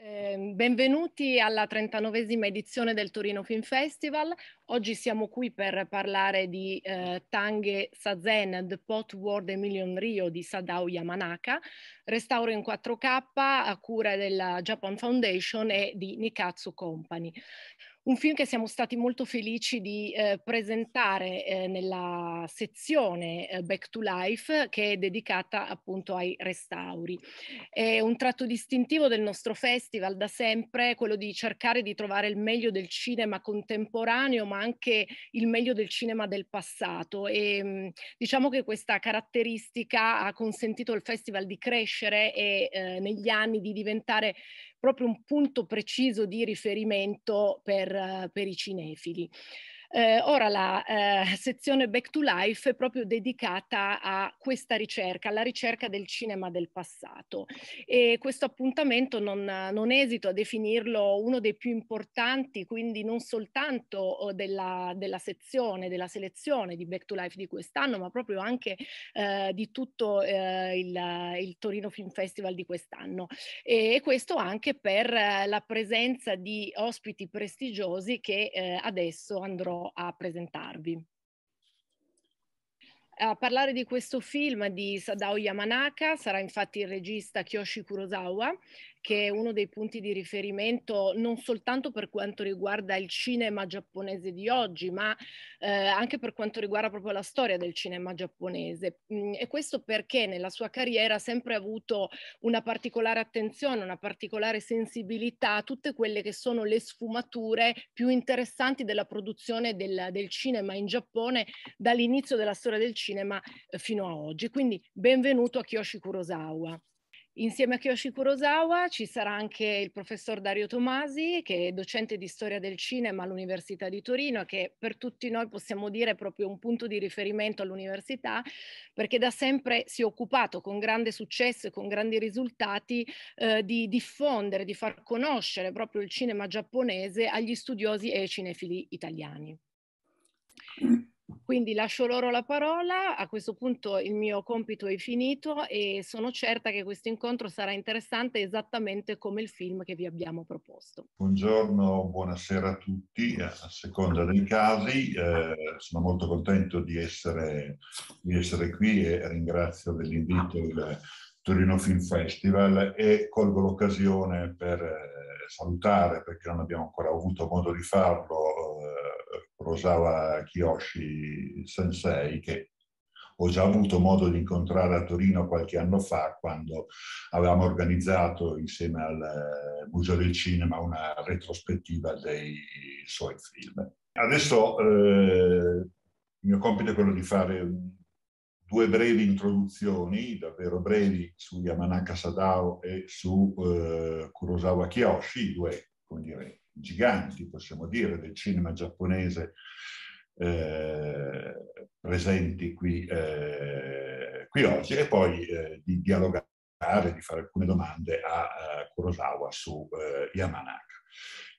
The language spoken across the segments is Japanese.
Ehm, benvenuti alla 39esima edizione del Torino Film Festival. Oggi siamo qui per parlare di eh, Tanghe Sazen, The Pot World Million Rio di Sadao Yamanaka, restauro in 4K a cura della Japan Foundation e di Nikatsu Company un film che siamo stati molto felici di eh, presentare eh, nella sezione eh, Back to Life che è dedicata appunto ai restauri. È un tratto distintivo del nostro festival da sempre quello di cercare di trovare il meglio del cinema contemporaneo ma anche il meglio del cinema del passato e mh, mm, diciamo che questa caratteristica ha consentito al festival di crescere e eh, negli anni di diventare proprio un punto preciso di riferimento per, eh, per i cinefili. Eh, ora la eh, sezione Back to Life è proprio dedicata a questa ricerca, alla ricerca del cinema del passato e questo appuntamento non, non esito a definirlo uno dei più importanti, quindi non soltanto oh, della, della sezione, della selezione di Back to Life di quest'anno, ma proprio anche eh, di tutto eh, il, il, Torino Film Festival di quest'anno. E, e, questo anche per eh, la presenza di ospiti prestigiosi che eh, adesso andrò a presentarvi. A parlare di questo film di Sadao Yamanaka sarà infatti il regista Kyoshi Kurosawa che è uno dei punti di riferimento non soltanto per quanto riguarda il cinema giapponese di oggi, ma eh, anche per quanto riguarda proprio la storia del cinema giapponese. Mm, e questo perché nella sua carriera ha sempre avuto una particolare attenzione, una particolare sensibilità a tutte quelle che sono le sfumature più interessanti della produzione del, del cinema in Giappone dall'inizio della storia del cinema eh, fino a oggi. Quindi benvenuto a Kyoshi Kurosawa. Insieme a Kiyoshi Kurosawa ci sarà anche il professor Dario Tomasi, che è docente di storia del cinema all'Università di Torino, che per tutti noi possiamo dire è proprio un punto di riferimento all'università, perché da sempre si è occupato con grande successo e con grandi risultati eh, di diffondere, di far conoscere proprio il cinema giapponese agli studiosi e ai cinefili italiani. Quindi lascio loro la parola, a questo punto il mio compito è finito e sono certa che questo incontro sarà interessante esattamente come il film che vi abbiamo proposto. Buongiorno, buonasera a tutti, eh, a seconda dei casi. Eh, sono molto contento di essere, di essere qui e ringrazio dell'invito il Torino Film Festival e colgo l'occasione per eh, salutare, perché non abbiamo ancora avuto modo di farlo, eh, Rosawa Kiyoshi Sensei, che ho già avuto modo di incontrare a Torino qualche anno fa quando avevamo organizzato insieme al eh, Museo del Cinema una retrospettiva dei suoi film. Adesso eh, il mio compito è quello di fare due brevi introduzioni, davvero brevi, su Yamanaka Sadao e su eh, Kurosawa Kiyoshi, due, come direi, giganti, possiamo dire, del cinema giapponese eh, presenti qui, eh, qui, oggi e poi eh, di dialogare di fare alcune domande a eh, Kurosawa su eh, Yamanaka.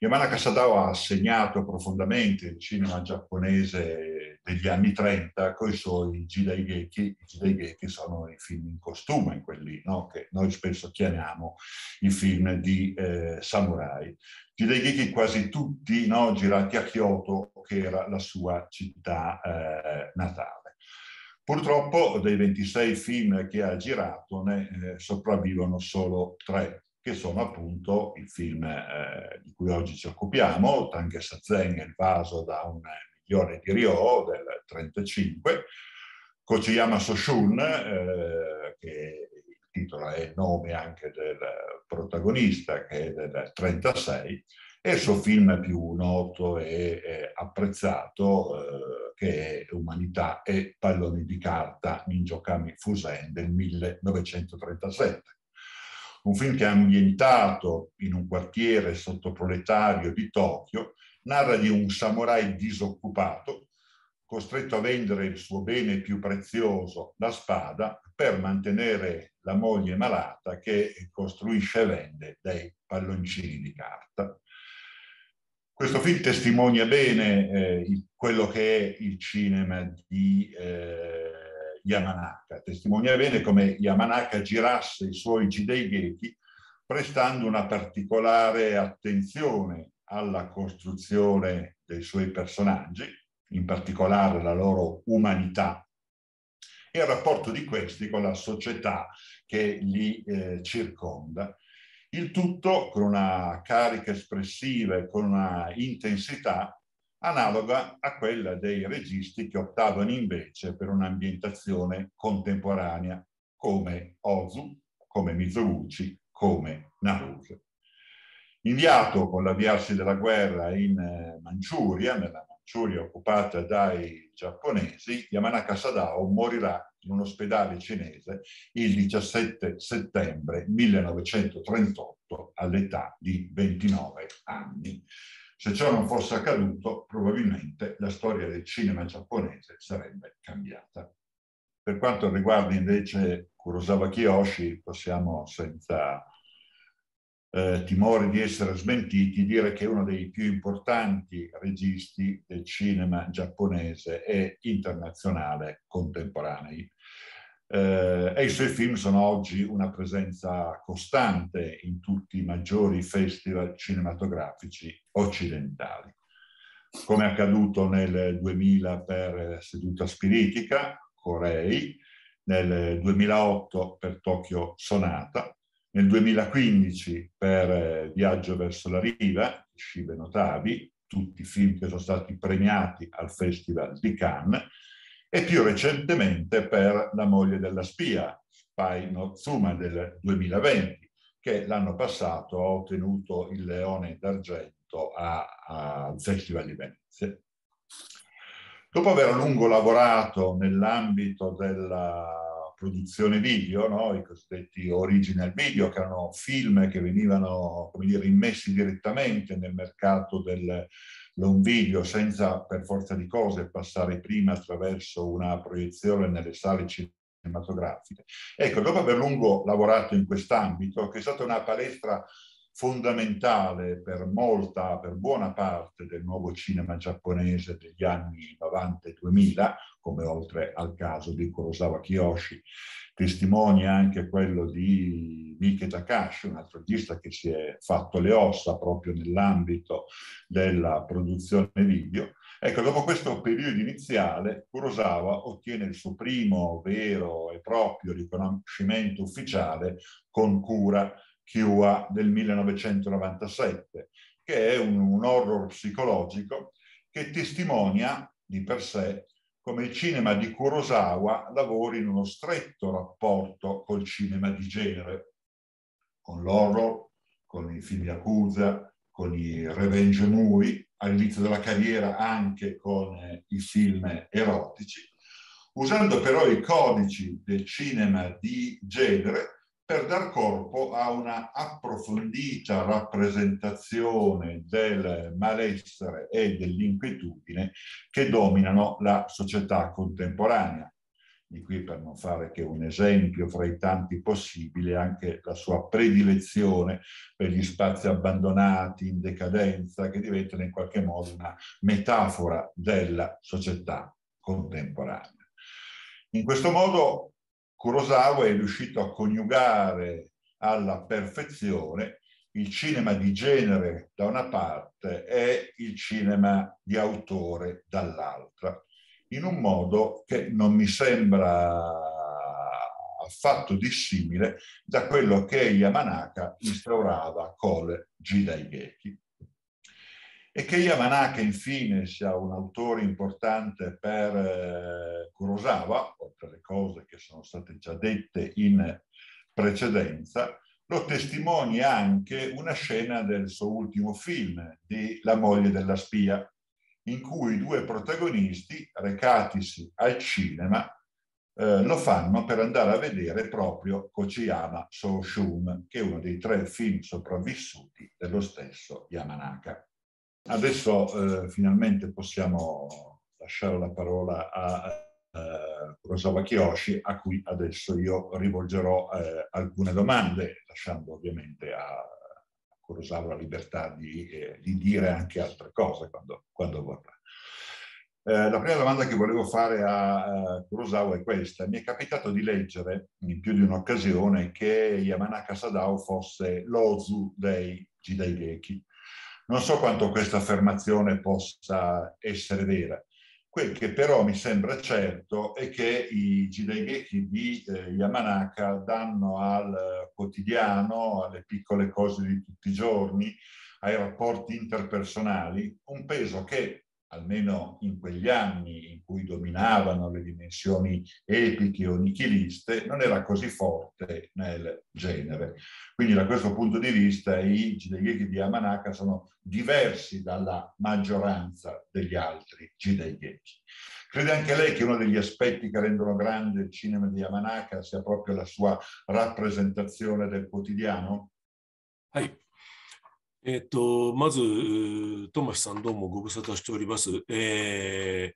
Yamanaka Sadao ha segnato profondamente il cinema giapponese degli anni 30 con i suoi Geki. I Geki sono i film in costume, quelli no? che noi spesso chiamiamo i film di eh, samurai. Geki quasi tutti no? girati a Kyoto, che era la sua città eh, natale. Purtroppo dei 26 film che ha girato ne eh, sopravvivono solo tre, che sono appunto il film eh, di cui oggi ci occupiamo, Tanke Sazen e il vaso da un milione di Rio del 1935, Kochiyama Soshun, eh, che il titolo è il nome anche del protagonista, che è del 1936, e il suo film più noto e eh, apprezzato, eh, che è Umanità e palloni di carta, Ninjokami Fusen del 1937. Un film che è ambientato in un quartiere sottoproletario di Tokyo, narra di un samurai disoccupato costretto a vendere il suo bene più prezioso, la spada, per mantenere la moglie malata che costruisce e vende dei palloncini di carta. Questo film testimonia bene eh, il, quello che è il cinema di eh, Yamanaka, testimonia bene come Yamanaka girasse i suoi Jideigeki prestando una particolare attenzione alla costruzione dei suoi personaggi, in particolare la loro umanità e il rapporto di questi con la società che li eh, circonda il tutto con una carica espressiva e con una intensità analoga a quella dei registi che optavano invece per un'ambientazione contemporanea come Ozu, come Mizoguchi, come Naruto. Inviato con l'avviarsi della guerra in eh, Manciuria, nella Manciuria occupata dai giapponesi, Yamanaka Sadao morirà in un ospedale cinese il 17 settembre 1938 all'età di 29 anni. Se ciò non fosse accaduto, probabilmente la storia del cinema giapponese sarebbe cambiata. Per quanto riguarda invece Kurosawa Kiyoshi, possiamo senza eh, timore di essere smentiti, dire che uno dei più importanti registi del cinema giapponese e internazionale contemporanei. Eh, e i suoi film sono oggi una presenza costante in tutti i maggiori festival cinematografici occidentali. Come è accaduto nel 2000 per Seduta Spiritica, Corei, nel 2008 per Tokyo Sonata, nel 2015 per eh, Viaggio verso la riva, Scive Notabi, tutti i film che sono stati premiati al Festival di Cannes, e più recentemente per La moglie della spia, Spy Nozuma del 2020, che l'anno passato ha ottenuto il leone d'argento al Festival di Venezia. Dopo aver a lungo lavorato nell'ambito della produzione video, no? i cosiddetti original video, che erano film che venivano come dire, immessi direttamente nel mercato del long video senza per forza di cose passare prima attraverso una proiezione nelle sale cinematografiche. Ecco, dopo aver lungo lavorato in quest'ambito, che è stata una palestra fondamentale per molta, per buona parte del nuovo cinema giapponese degli anni 90 e 2000, come oltre al caso di Kurosawa Kiyoshi. Testimonia anche quello di Miki Takashi, un altro regista che si è fatto le ossa proprio nell'ambito della produzione video. Ecco, dopo questo periodo iniziale, Kurosawa ottiene il suo primo vero e proprio riconoscimento ufficiale con Cura QA del 1997, che è un, un horror psicologico che testimonia di per sé come il cinema di Kurosawa lavori in uno stretto rapporto col cinema di genere, con l'horror, con i film Yakuza, con i revenge movie, all'inizio della carriera anche con eh, i film erotici, usando però i codici del cinema di genere per dar corpo a una approfondita rappresentazione del malessere e dell'inquietudine che dominano la società contemporanea. Di qui, per non fare che un esempio fra i tanti possibili, anche la sua predilezione per gli spazi abbandonati, in decadenza, che diventano in qualche modo una metafora della società contemporanea. In questo modo Kurosawa è riuscito a coniugare alla perfezione il cinema di genere da una parte e il cinema di autore dall'altra, in un modo che non mi sembra affatto dissimile da quello che Yamanaka instaurava con Jidaigeki e che Yamanaka infine sia un autore importante per eh, Kurosawa, oltre alle cose che sono state già dette in precedenza, lo testimonia anche una scena del suo ultimo film di La moglie della spia, in cui i due protagonisti, recatisi al cinema, eh, lo fanno per andare a vedere proprio Kochiyama Soshun, che è uno dei tre film sopravvissuti dello stesso Yamanaka. Adesso eh, finalmente possiamo lasciare la parola a eh, Kurosawa Kiyoshi, a cui adesso io rivolgerò eh, alcune domande, lasciando ovviamente a Kurosawa la libertà di, eh, di dire anche altre cose quando, quando vorrà. Eh, la prima domanda che volevo fare a, a eh, Kurosawa è questa. Mi è capitato di leggere in più di un'occasione che Yamanaka Sadao fosse l'Ozu dei Jidaigeki, non so quanto questa affermazione possa essere vera. Quel che però mi sembra certo è che i Jidaigeki di eh, Yamanaka danno al eh, quotidiano, alle piccole cose di tutti i giorni, ai rapporti interpersonali, un peso che almeno in quegli anni in cui dominavano le dimensioni epiche o nichiliste, non era così forte nel genere. Quindi da questo punto di vista i Jidegeki di Amanaka sono diversi dalla maggioranza degli altri Jidegeki. Crede anche lei che uno degli aspetti che rendono grande il cinema di Amanaka sia proprio la sua rappresentazione del quotidiano? Hey. えっ、と、まず、トマシさんどうもご無沙汰しております。えー、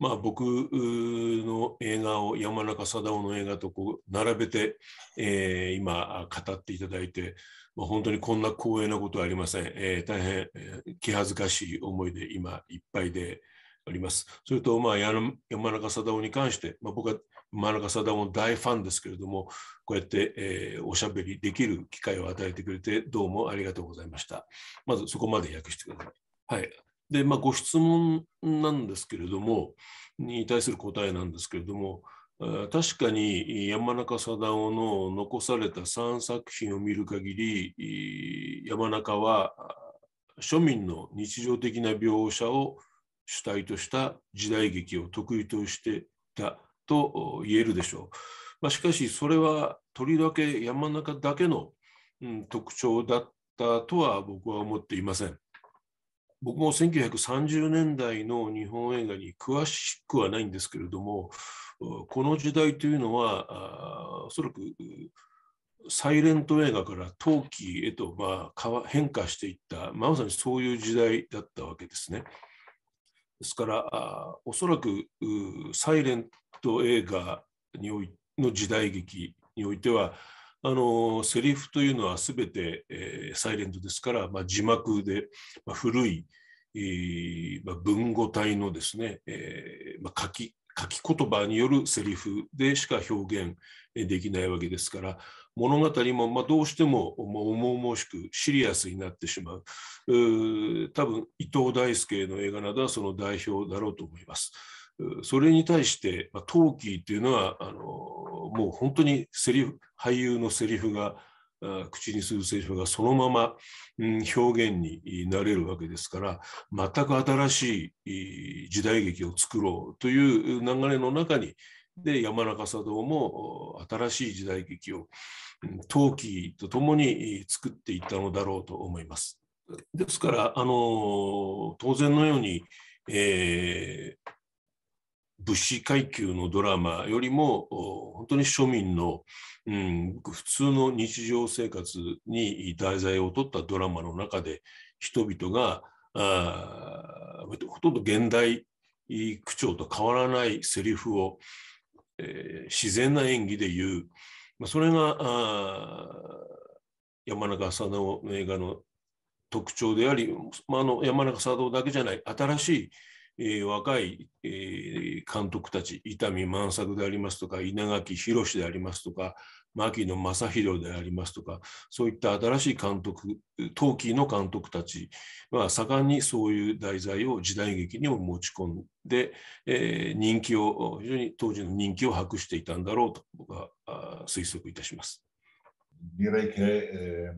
まあ、僕の映画を山中貞夫の映画とこう並べて、えー、今語っていただいて、まあ、本当にこんな光栄なことはありません、えー、大変気恥ずかしい思いで今いっぱいでありますそれと、まあ、山中貞夫に関して、まあ、僕は丸岡貞夫大ファンですけれども、こうやって、えー、おしゃべりできる機会を与えてくれて、どうもありがとうございました。まずそこまで訳してください。はい。で、まあ、ご質問なんですけれども、に対する答えなんですけれども、確かに山中貞夫の残された3作品を見る限り山中は庶民の日常的な描写を主体とした時代劇を得意としていたと言えるでしょう。まあ、しかしそれはとりわけ山の中だけの、うん、特徴だったとは僕は思っていません。僕も1930年代の日本映画に詳しくはないんですけれどもこの時代というのはおそらくサイレント映画から陶器へとまあ変化していった、ままさにそういう時代だったわけですね。ですからおそらくサイレント映画においの時代劇においてはあのセリフというのは全て、えー、サイレントですから、まあ、字幕で、まあ、古い、えーまあ、文語体のですね、えーまあ、書き書き言葉によるセリフでしか表現できないわけですから物語もまあどうしても重々しくシリアスになってしまう多分伊藤大輔の映画などはその代表だろうと思います。それに対して、まあ、トーキーっていうのはあのもう本当にセリフ俳優のセリフが口にするセリフがそのまま、うん、表現になれるわけですから全く新しい時代劇を作ろうという流れの中にで山中佐道も新しい時代劇を陶器とともに作っていったのだろうと思います。ですからあの当然のように、えー、物資階級のドラマよりも本当に庶民の、うん、普通の日常生活に題材を取ったドラマの中で人々があほとんど現代口調と変わらないセリフを、えー、自然な演技で言う、まあ、それが山中朝野の映画の特徴であり、まあ、あの山中佐藤だけじゃない新しいえー、若い、えー、監督たち、伊丹万作でありますとか、稲垣宏でありますとか、牧野正弘でありますとか、そういった新しい監督、陶器の監督たちは盛んにそういう題材を時代劇にも持ち込んで、えー、人気を、非常に当時の人気を博していたんだろうと僕は推測いたします。d i r e eh,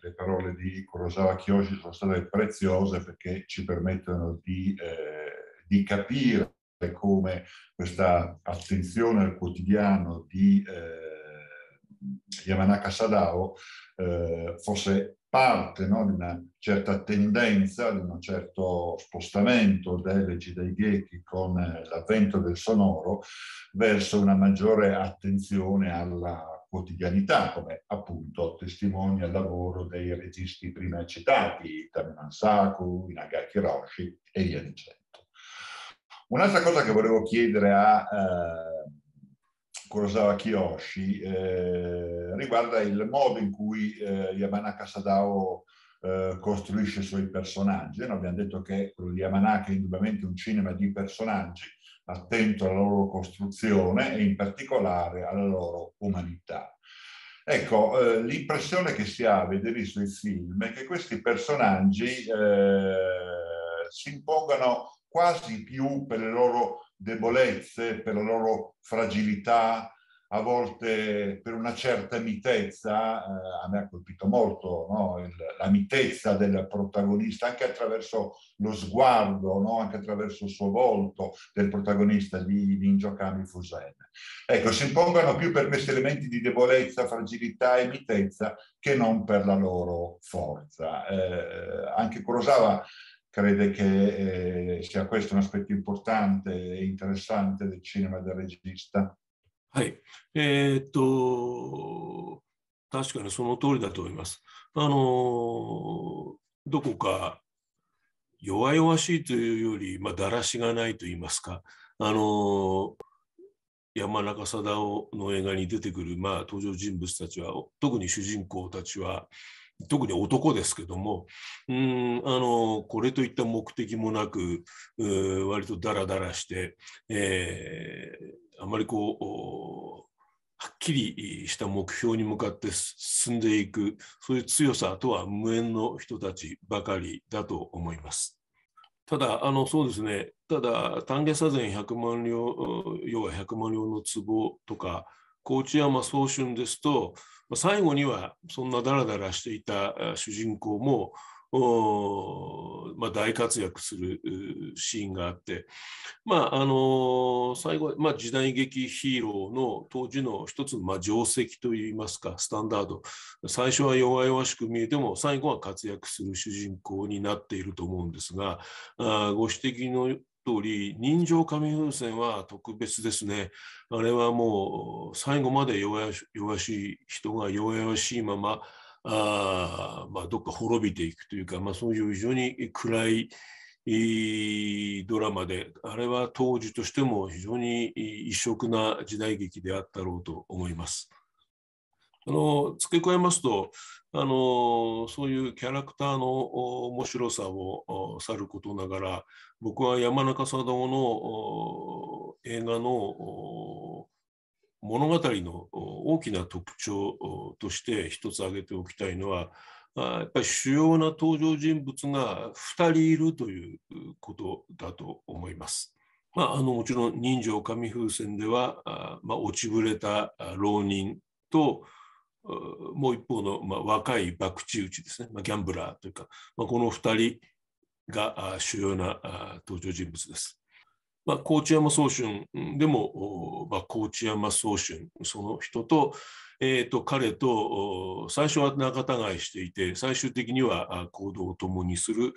le parole di Kurosawa Kiyoshi sono state preziose perché ci permettono di, eh, di capire come questa attenzione al quotidiano di eh, Yamanaka Sadao eh, fosse parte no, di una certa tendenza, di un certo spostamento delle dei Ghetti con eh, l'avvento del sonoro verso una maggiore attenzione alla quotidianità, come appunto testimonia il lavoro dei registi prima citati, Tamiman Saku, Inagaki Hiroshi e via dicendo. Un'altra cosa che volevo chiedere a eh, Kurosawa Kiyoshi eh, riguarda il modo in cui eh, Yamanaka Sadao eh, costruisce i suoi personaggi. No, abbiamo detto che quello di Yamanaka è indubbiamente un cinema di personaggi, attento alla loro costruzione e in particolare alla loro umanità. Ecco, eh, l'impressione che si ha a vedere i suoi film è che questi personaggi eh, si impongano quasi più per le loro debolezze, per la loro fragilità, a volte per una certa mitezza, eh, a me ha colpito molto no? Il, la mitezza del protagonista, anche attraverso lo sguardo, no? anche attraverso il suo volto del protagonista di, di Ingiocami Fusen. Ecco, si impongono più per questi elementi di debolezza, fragilità e mitezza che non per la loro forza. Eh, anche Kurosawa crede che eh, sia questo un aspetto importante e interessante del cinema del regista はい。えー、っと、確かにその通りだと思います。あの、どこか弱々しいというより、まあ、だらしがないと言いますか、あの、山中貞夫の映画に出てくる、まあ、登場人物たちは、特に主人公たちは、特に男ですけども、うん、あの、これといった目的もなく、割とダラダラして、えーあまりこうはっきりした目標に向かって進んでいくそういう強さとは無縁の人たちばかりだと思います。ただあのそうですねただ丹下左膳100万両要は100万両の壺とか高知山早春ですと最後にはそんなだらだらしていた主人公もまあ、大活躍するシーンがあって、まああのー、最後、まあ、時代劇ヒーローの当時の一つ、まあ、定石といいますかスタンダード最初は弱々しく見えても最後は活躍する主人公になっていると思うんですがあご指摘の通り人情紙風船は特別ですねあれはもう最後まで弱々しい人が弱々しいままあまあ、どっか滅びていくというか、まあ、そういう非常に暗いいドラマであれは当時としても非常に異色な時代劇であったろうと思います。あの付け加えますとあのそういうキャラクターの面白さをさることながら僕は山中貞夫の映画の物語の大きな特徴として一つ挙げておきたいのはやっぱり主要な登場人物が2人いるということだと思います。まあ、あのもちろん人情紙風船では、まあ、落ちぶれた浪人ともう一方の、まあ、若い博打打ちですね、まあ、ギャンブラーというか、まあ、この2人が主要な登場人物です。まあ、高知山宗春でも、まあ、高知山宗春その人と,、えーと、彼と最初は仲違いしていて最終的には行動を共にする、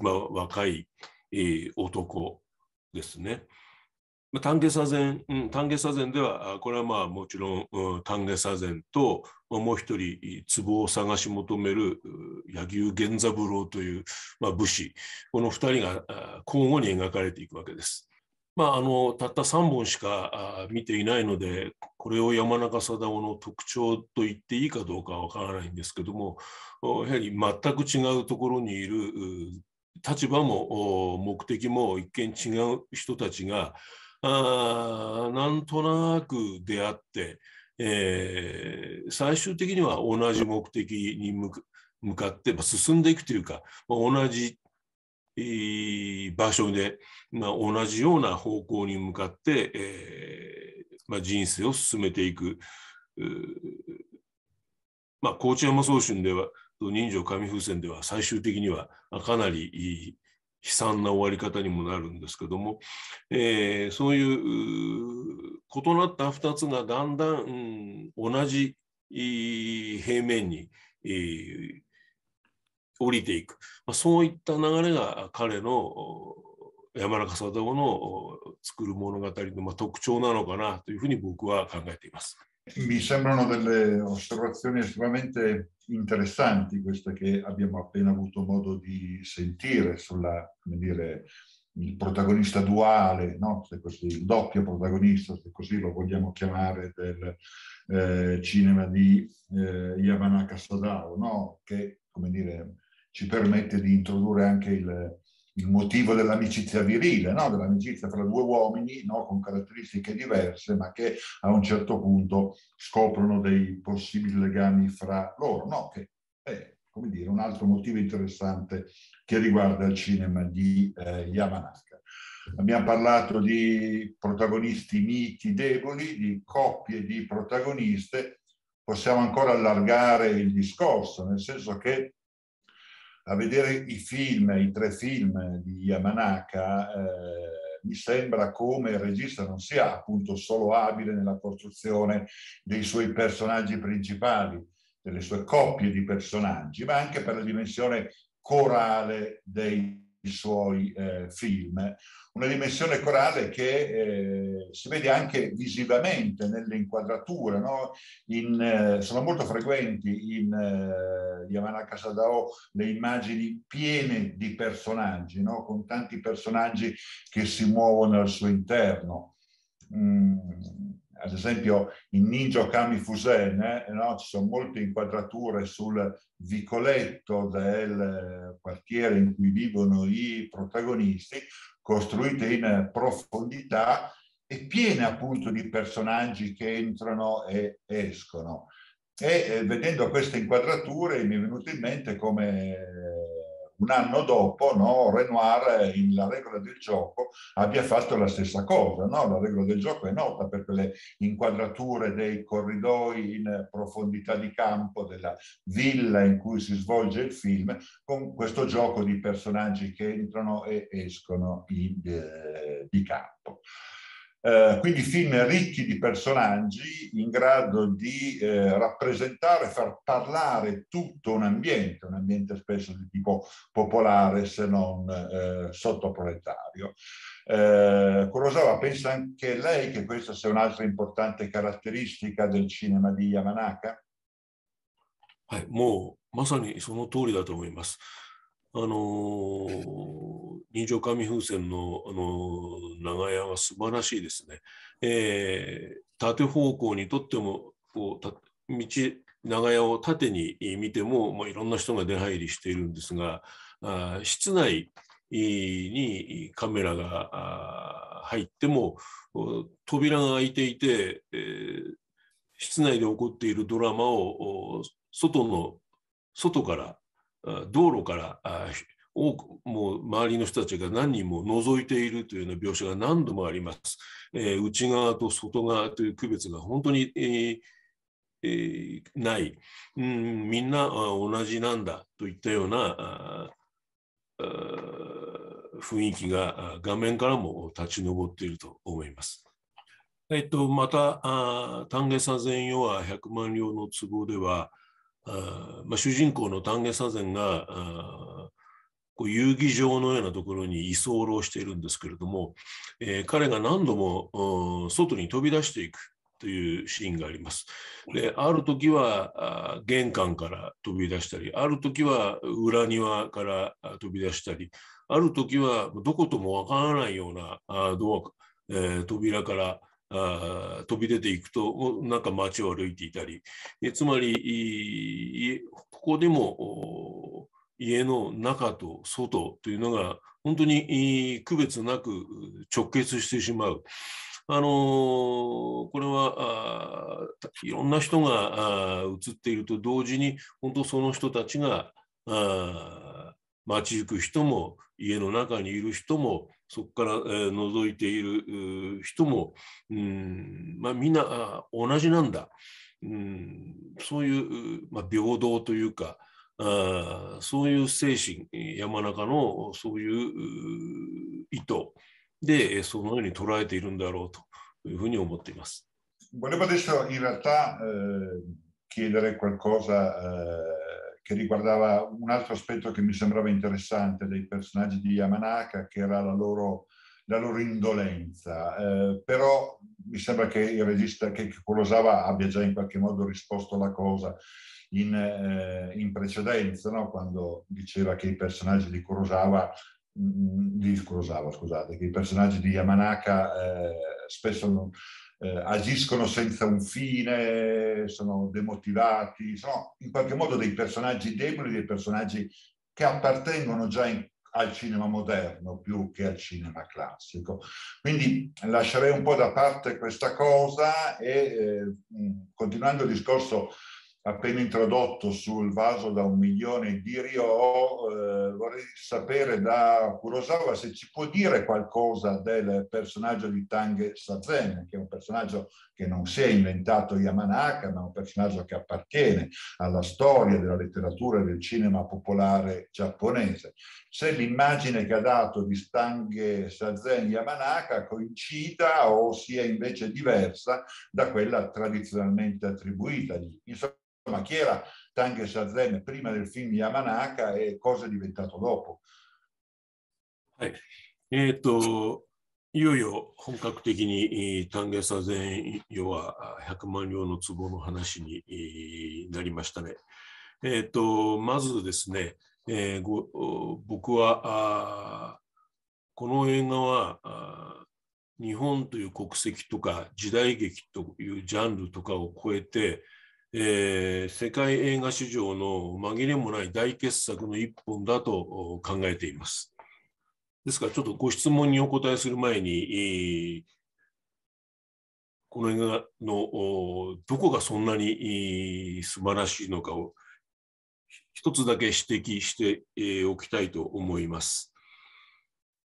まあ、若い、えー、男ですね。まあ、丹下左膳、丹下左膳ではこれはまあもちろん、ん、丹下左膳ともう一人壺を探し求める柳生源三郎という、まあ、武士この2人が交互に描かれていくわけです。まあ、あのたった3本しか見ていないのでこれを山中貞夫の特徴と言っていいかどうかは分からないんですけどもやはり全く違うところにいる立場も目的も一見違う人たちがあなんとなく出会って、えー、最終的には同じ目的に向向かって進んでいくというか、まあ、同じ場所で、まあ、同じような方向に向かって、えーまあ、人生を進めていく。まあ、高知山総春では人情紙風船では最終的にはかなり悲惨な終わり方にもなるんですけども、えー、そういう異なった2つがだんだん、うん、同じ平面に、えー、降りていく、まあ、そういった流れが彼の山中貞夫の作る物語のまあ特徴なのかなというふうに僕は考えています。Mi sembrano delle osservazioni estremamente interessanti queste che abbiamo appena avuto modo di sentire sulla, come dire, il protagonista duale, no? se così, il doppio protagonista, se così lo vogliamo chiamare, del eh, cinema di eh, Yamanaka Sadao, no? che come dire, ci permette di introdurre anche il, il motivo dell'amicizia virile, no? dell'amicizia tra due uomini no? con caratteristiche diverse, ma che a un certo punto scoprono dei possibili legami fra loro, no? che è come dire, un altro motivo interessante che riguarda il cinema di eh, Yamanaka. Abbiamo parlato di protagonisti miti deboli, di coppie di protagoniste, possiamo ancora allargare il discorso, nel senso che a vedere i film, i tre film di Yamanaka, eh, mi sembra come il regista non sia appunto solo abile nella costruzione dei suoi personaggi principali, delle sue coppie di personaggi, ma anche per la dimensione corale dei suoi eh, film. Una dimensione corale che eh, si vede anche visivamente nelle inquadrature, no? in, eh, sono molto frequenti in eh, di Havana Casadao le immagini piene di personaggi, no? con tanti personaggi che si muovono al suo interno. Mm ad esempio in Ninja Kami Fusen eh, no? ci sono molte inquadrature sul vicoletto del quartiere in cui vivono i protagonisti, costruite in profondità e piene appunto di personaggi che entrano e escono. E eh, vedendo queste inquadrature mi è venuto in mente come eh, un anno dopo no, Renoir eh, in La regola del gioco abbia fatto la stessa cosa. No? La regola del gioco è nota per quelle inquadrature dei corridoi in profondità di campo della villa in cui si svolge il film, con questo gioco di personaggi che entrano e escono in, eh, di campo. Eh, quindi film ricchi di personaggi in grado di eh, rappresentare, far parlare tutto un ambiente, un ambiente spesso di tipo popolare se non eh, sottoproletario. Eh, Kurosawa pensa anche lei che questa sia un'altra importante caratteristica del cinema di Yamanaka? Eh, ma sono da はい、もうまさにその通りだと思います。あのー人情紙風船のあの長屋は素晴らしいですね。えー、縦方向にとってもこう道長屋を縦に見ても、まあ、いろんな人が出入りしているんですがあ室内にカメラが入っても扉が開いていて、えー、室内で起こっているドラマを外の外から道路から多くもう周りの人たちが何人も覗いているというような描写が何度もあります。えー、内側と外側という区別が本当に、えーえー、ない、うん、みんな同じなんだといったような雰囲気が画面からも立ち上っていると思います。えっと、また、丹下左膳夜は百万両の都合では、あまあ、主人公の丹下左膳がこう遊戯場のようなところに居候しているんですけれども、えー、彼が何度も外に飛び出していくというシーンがあります。である時は玄関から飛び出したりある時は裏庭から飛び出したりある時はどこともわからないようなあドア、えー、扉からあ飛び出ていくとなんか街を歩いていたりえつまりここでも家の中と外というのが本当に区別なく直結してしまう。あのこれはいろんな人が映っていると同時に本当その人たちが街行く人も家の中にいる人もそこから、えー、覗いている人もうん、まあ、みんな同じなんだうんそういう、まあ、平等というかあそういう精神山中のそういう意図でそのように捉えているんだろうというふうに思っています。Volevo adesso in realtà eh, chiedere qualcosa eh, che riguardava un altro aspetto che mi sembrava interessante dei personaggi di Yamanaka, che era la loro, la loro indolenza. Eh, però mi sembra che il regista che Kurosawa abbia già in qualche modo risposto alla cosa in, eh, in precedenza, no? quando diceva che i personaggi di Kurosawa, mm, mm, di Kurosawa scusate, che i personaggi di Yamanaka eh, spesso non, eh, agiscono senza un fine, sono demotivati, sono in qualche modo dei personaggi deboli, dei personaggi che appartengono già in, al cinema moderno più che al cinema classico. Quindi lascerei un po' da parte questa cosa e eh, mm, continuando il discorso appena introdotto sul vaso da un milione di Rio, eh, vorrei sapere da Kurosawa se ci può dire qualcosa del personaggio di Tang Sazen, che è un personaggio che non si è inventato Yamanaka, ma un personaggio che appartiene alla storia della letteratura e del cinema popolare giapponese. Se l'immagine che ha dato di Tang Sazen Yamanaka coincida o sia invece diversa da quella tradizionalmente attribuita. Insomma, ma chi era Tanger Shazen prima del film Yamanaka e cosa è diventato dopo. えっ、と、いよいよ本格的に丹下左前要は100万両の壺の話になりましたね。えっ、ー、と、まずですね、えー、ご僕はこの映画は日本という国籍とか時代劇というジャンルとかを超えて、えー、世界映画史上の紛れもない大傑作の一本だと考えています。ですから、ちょっとご質問にお答えする前に、えー、この映画のどこがそんなに、えー、素晴らしいのかを一つだけ指摘して、えおきたいと思います。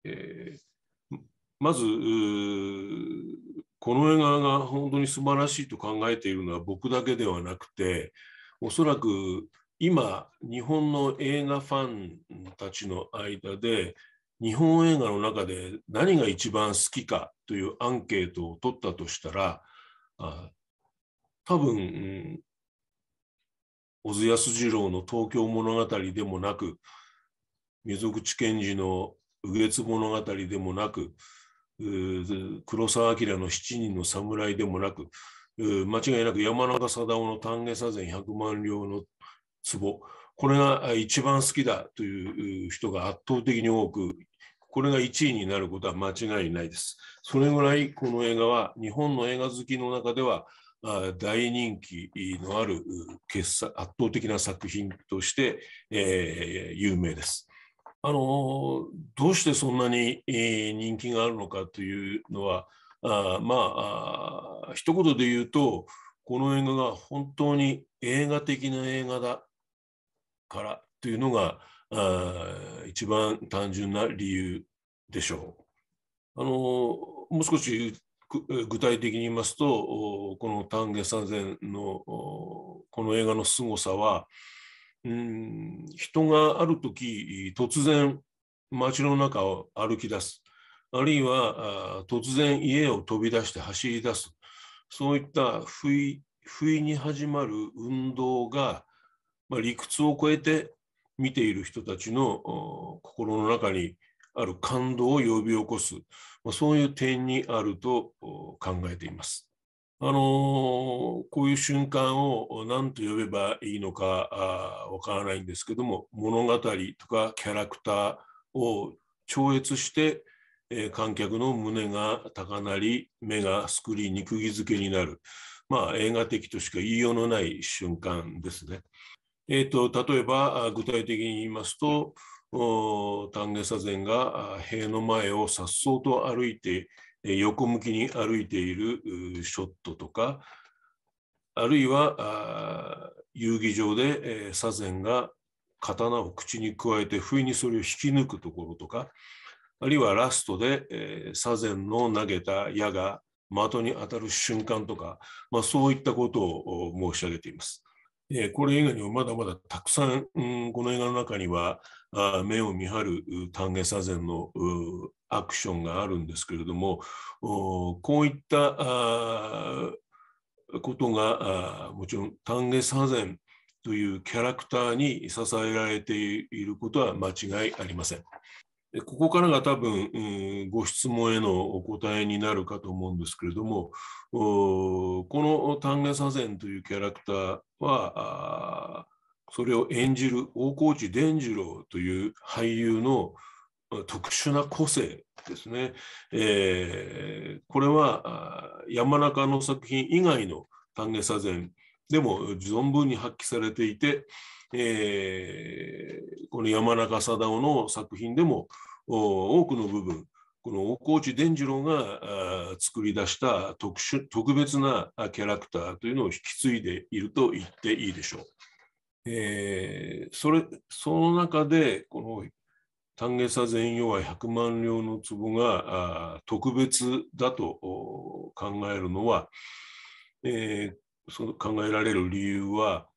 えー、まず、この映画が本当に素晴らしいと考えているのは僕だけではなくておそらく今日本の映画ファンたちの間で日本映画の中で何が一番好きかというアンケートを取ったとしたらあ多分、小津安二郎の「東京物語」でもなく溝口賢治の「右月物語」でもなく黒澤明の七人の侍でもなく、間違いなく山中貞夫の丹下左膳百万両の壺、これが一番好きだという人が圧倒的に多く、これが1位になることは間違いないです。それぐらいこの映画は日本の映画好きの中では大人気のある傑作圧倒的な作品として、えー、有名です。あのどうしてそんなに、人気があるのかというのはあまああ一言で言うとこの映画が本当に映画的な映画だからというのがあ一番単純な理由でしょう。あのもう少し具体的に言いますとこの「丹下三千の」のこの映画の凄さはうん人がある時突然街の中を歩き出すあるいは突然家を飛び出して走り出すそういった不意不意に始まる運動が、まあ、理屈を超えて見ている人たちの心の中にある感動を呼び起こす、まあ、そういう点にあると考えています。あのー、こういう瞬間を何と呼べばいいのかわからないんですけども物語とかキャラクターを超越して、えー、観客の胸が高鳴り目がスクリーンに釘付けになる、まあ、映画的としか言いようのない瞬間ですね。えーと、例えば具体的に言いますと丹下左膳が塀の前をさっそうと歩いて横向きに歩いているショットとかあるいは遊技場で左膳が刀を口にくわえて不意にそれを引き抜くところとかあるいはラストで左膳の投げた矢が的に当たる瞬間とか、まあ、そういったことを申し上げています。これ以外にもまだまだたくさん、この映画の中には目を見張る丹下左膳のアクションがあるんですけれどもこういったことがもちろん丹下左膳というキャラクターに支えられていることは間違いありません。ここからが多分、うん、ご質問へのお答えになるかと思うんですけれども、この丹下左膳というキャラクターは、それを演じる大河内伝次郎という俳優の特殊な個性ですね、えー、これは山中の作品以外の丹下左膳でも存分に発揮されていて、えー、この山中貞夫の作品でも多くの部分この大河内伝次郎が作り出した特殊特別なキャラクターというのを引き継いでいると言っていいでしょう。えー、それその中でこの丹下座全用は100万両の壺が特別だと考えるのは、えー、その考えられる理由は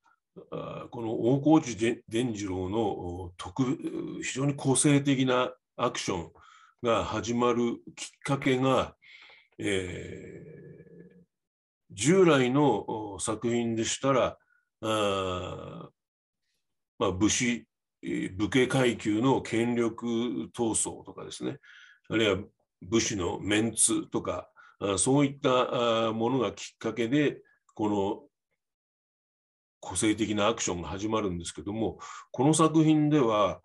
この大河内伝次郎の特非常に個性的なアクションが始まるきっかけが、えー、従来の作品でしたらあ、まあ、武士武家階級の権力闘争とかですねあるいは武士のメンツとかそういったものがきっかけでこの個性的なアクションが始まるんですけどもこの作品では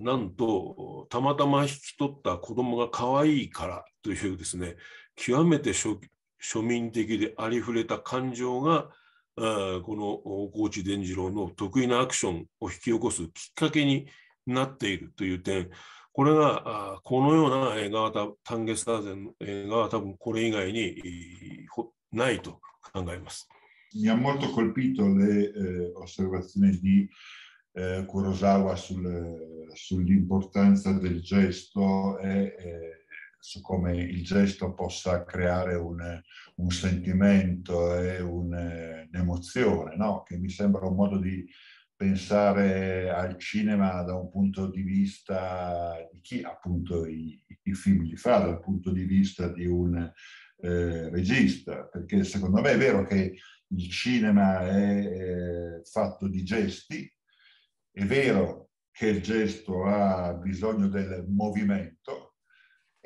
なんとたまたま引き取った子供が可愛いからというですね極めて庶民的でありふれた感情がこの高知伝次郎の得意なアクションを引き起こすきっかけになっているという点これがこのような映画は丹下スターゼンの映画は多分これ以外にないと考えます。Mi ha molto colpito le eh, osservazioni di eh, Kurosawa sul, sull'importanza del gesto e eh, su come il gesto possa creare un, un sentimento e un'emozione, no? che mi sembra un modo di pensare al cinema da un punto di vista di chi appunto i, i film li fa, dal punto di vista di un eh, regista, perché secondo me è vero che il cinema è eh, fatto di gesti, è vero che il gesto ha bisogno del movimento,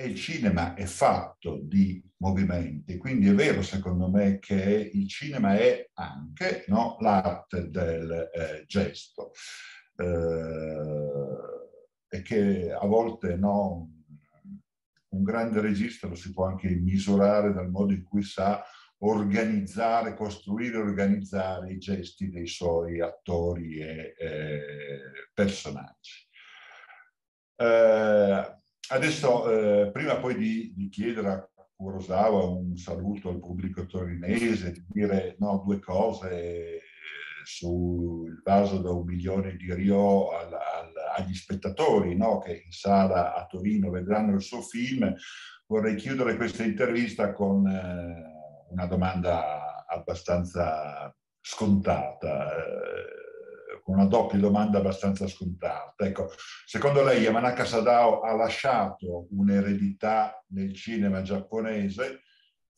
e il cinema è fatto di movimenti, quindi è vero secondo me che il cinema è anche no, l'arte del eh, gesto eh, e che a volte no, un grande regista lo si può anche misurare dal modo in cui sa organizzare, costruire organizzare i gesti dei suoi attori e eh, personaggi. Eh, adesso, eh, prima poi di, di chiedere a Kurosawa un saluto al pubblico torinese, di dire no, due cose sul vaso da un milione di Rio al, al, agli spettatori no? che in sala a Torino vedranno il suo film, vorrei chiudere questa intervista con eh, una domanda abbastanza scontata. Eh, una doppia domanda abbastanza scontata. Ecco, secondo lei Yamanaka Sadao ha lasciato un'eredità nel cinema giapponese?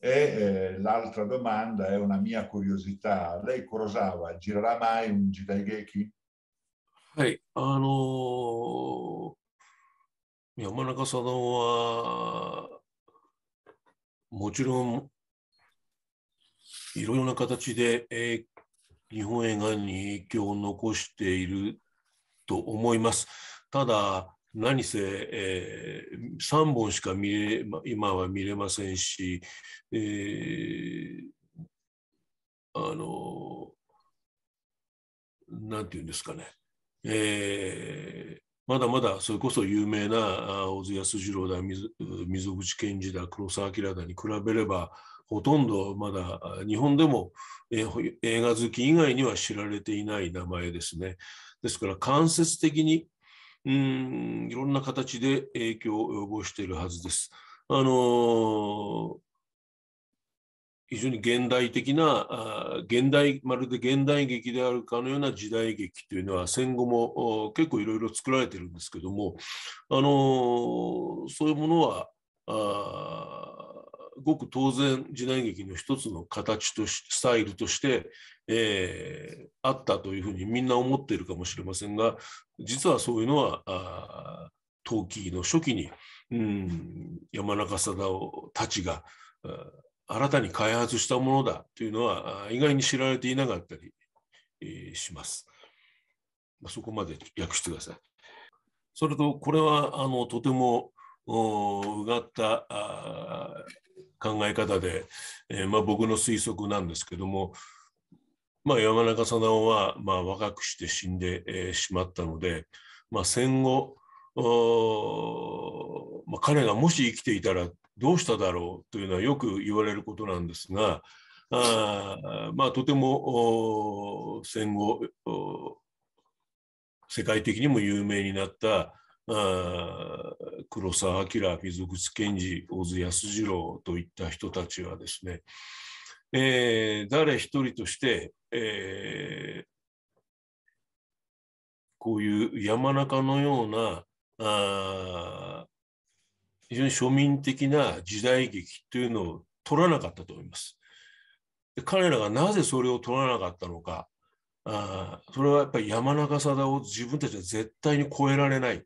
E eh, l'altra domanda è una mia curiosità. Lei Kurosawa girerà mai un Yamanaka Sadao Jidaigeki? はい、あのー、山中さんは、もちろん、いろいろな形で影日本映画に影響を残していると思います。ただ何せ、えー、3本しか見れ今は見れませんし、えー、あのなんていうんですかね、えー、まだまだそれこそ有名な小津安二郎だ溝口健二だ黒澤明だに比べればほとんどまだ日本でも映画好き以外には知られていない名前ですね。ですから間接的にうんいろんな形で影響を及ぼしているはずです。あのー、非常に現代的なあ現代まるで現代劇であるかのような時代劇というのは戦後も結構いろいろ作られてるんですけども、あのー、そういうものはあごく当然時代劇の一つの形としスタイルとして、えー、あったというふうにみんな思っているかもしれませんが実はそういうのは陶器の初期に、うん、山中貞夫たちが新たに開発したものだというのは意外に知られていなかったり、えします。まあ、そこまで訳してください。それとこれはあのとてもうがった考え方で、えー、まあ、僕の推測なんですけども、まあ、山中貞夫は、まあ、若くして死んで、えー、しまったので、まあ、戦後まあ、彼がもし生きていたらどうしただろうというのはよく言われることなんですがあ、まあ、とても戦後世界的にも有名になったあ黒澤明、水口健二、大津安二郎といった人たちはですね、えー、誰一人として、えー、こういう山中のようなあ非常に庶民的な時代劇というのを取らなかったと思います。で彼らがなぜそれを取らなかったのかあそれはやっぱり山中貞夫自分たちは絶対に超えられない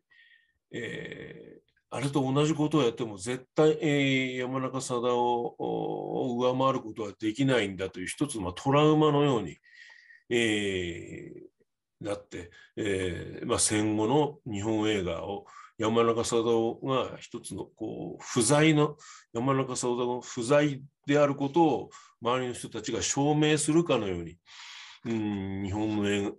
えー、あれと同じことをやっても絶対、えー、山中貞夫を上回ることはできないんだという一つのトラウマのように、えー、なって、えーまあ、戦後の日本映画を山中貞夫が一つのこう不在の山中貞夫の不在であることを周りの人たちが証明するかのように、うん、日本の映画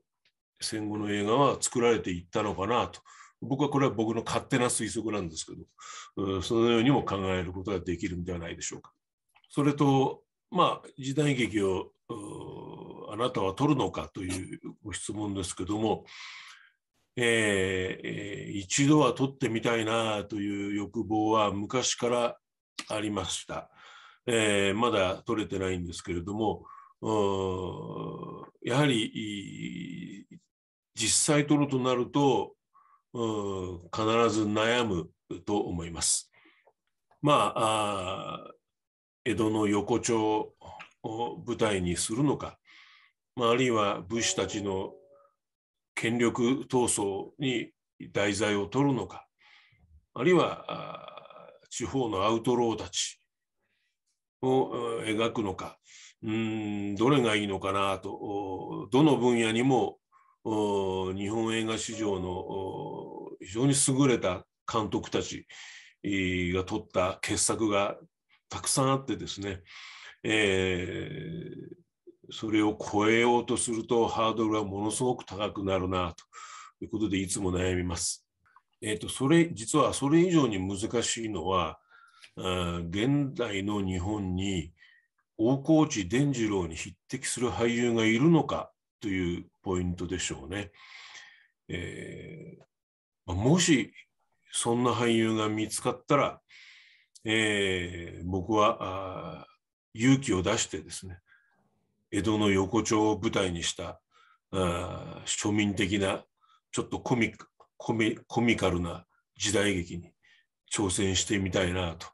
戦後の映画は作られていったのかなと僕はこれは僕の勝手な推測なんですけど、そのようにも考えることができるんではないでしょうか。それと、まあ、時代劇をあなたは取るのかというご質問ですけども、えー、一度は取ってみたいなという欲望は昔からありました。えー、まだ取れてないんですけれども、やはり実際取るとなるとうん必ず悩むと思います。まあ江戸の横丁を舞台にするのか、まあ、あるいは武士たちの権力闘争に題材を取るのか、あるいは地方のアウトローたちを描くのか、うん、どれがいいのかなと、どの分野にも日本映画史上の非常に優れた監督たちが撮った傑作がたくさんあってですね、えー、それを超えようとするとハードルがものすごく高くなるなということでいつも悩みます。えーと、とそれ実はそれ以上に難しいのはあ現代の日本に大河内伝次郎に匹敵する俳優がいるのかというポイントでしょうね。えー、もしそんな俳優が見つかったら、えー、僕はあ勇気を出してですね江戸の横丁を舞台にしたあ庶民的なちょっとコミコミコミカルな時代劇に挑戦してみたいなと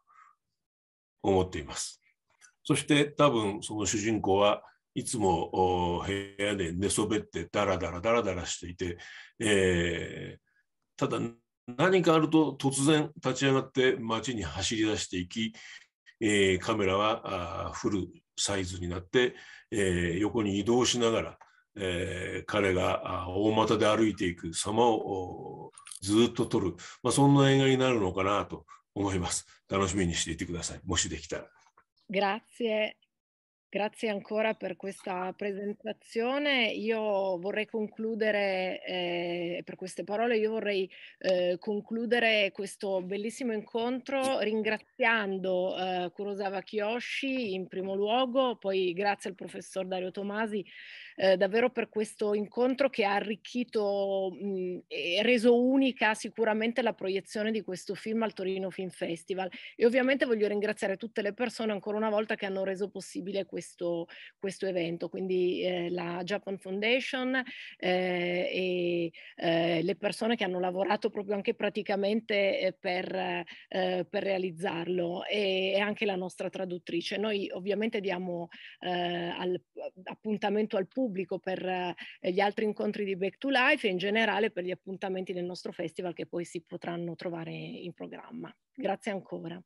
思っています。そして多分その主人公はいつも部屋で寝そべってダラダラダラダラしていて、えー、ただ何かあると突然立ち上がって街に走り出していき、えー、カメラはフルサイズになって、えー、横に移動しながら、えー、彼が大股で歩いていく様をずっと撮る、まあ、そんな映画になるのかなと思います。楽しみにしていてください、もしできたら。Grazie Grazie ancora per questa presentazione. Io vorrei concludere, eh, per queste parole, io vorrei eh, concludere questo bellissimo incontro ringraziando eh, Kurosawa Kiyoshi in primo luogo, poi grazie al professor Dario Tomasi eh, davvero per questo incontro che ha arricchito mh, e reso unica sicuramente la proiezione di questo film al Torino Film Festival. E ovviamente voglio ringraziare tutte le persone ancora una volta che hanno reso possibile questo, questo evento, quindi eh, la Japan Foundation eh, e eh, le persone che hanno lavorato proprio anche praticamente eh, per, per realizzarlo e, e, anche la nostra traduttrice. Noi ovviamente diamo al, appuntamento al pubblico pubblico per eh, gli altri incontri di Back to Life e in generale per gli appuntamenti del nostro festival che poi si potranno trovare in programma. Grazie ancora.